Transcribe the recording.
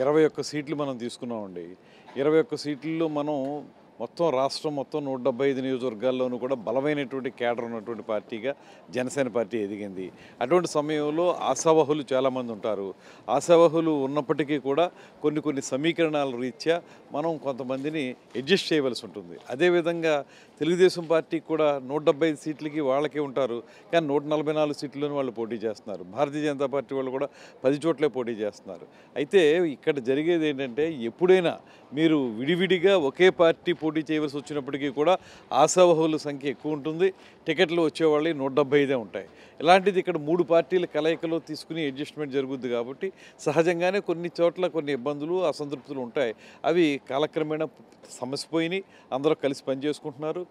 ఇరవై ఒక్క సీట్లు మనం తీసుకున్నామండి ఇరవై ఒక్క సీట్లలో మనం మొత్తం రాష్ట్రం మొత్తం నూట డెబ్బై ఐదు నియోజకవర్గాల్లోనూ కూడా బలమైనటువంటి కేడర్ ఉన్నటువంటి పార్టీగా జనసేన పార్టీ ఎదిగింది అటువంటి సమయంలో ఆశావహులు చాలామంది ఉంటారు ఆశావహులు ఉన్నప్పటికీ కూడా కొన్ని కొన్ని సమీకరణాల రీత్యా మనం కొంతమందిని అడ్జస్ట్ చేయవలసి ఉంటుంది అదేవిధంగా తెలుగుదేశం పార్టీకి కూడా నూట డెబ్బై ఐదు సీట్లకి వాళ్ళకే ఉంటారు కానీ నూట నలభై నాలుగు సీట్లను వాళ్ళు పోటీ చేస్తున్నారు భారతీయ జనతా పార్టీ వాళ్ళు కూడా పది చోట్లే పోటీ చేస్తున్నారు అయితే ఇక్కడ జరిగేది ఏంటంటే ఎప్పుడైనా మీరు విడివిడిగా ఒకే పార్టీ పోటీ చేయవలసి వచ్చినప్పటికీ కూడా ఆశావహుల సంఖ్య ఎక్కువ ఉంటుంది టికెట్లు వచ్చేవాళ్ళు నూట డెబ్బై ఐదే ఉంటాయి ఇలాంటిది ఇక్కడ మూడు పార్టీల కలయికలో తీసుకుని అడ్జస్ట్మెంట్ జరుగుద్ది కాబట్టి సహజంగానే కొన్ని చోట్ల కొన్ని ఇబ్బందులు అసంతృప్తులు ఉంటాయి అవి కాలక్రమేణా సమస్య పోయినాయి అందరూ కలిసి పనిచేసుకుంటున్నారు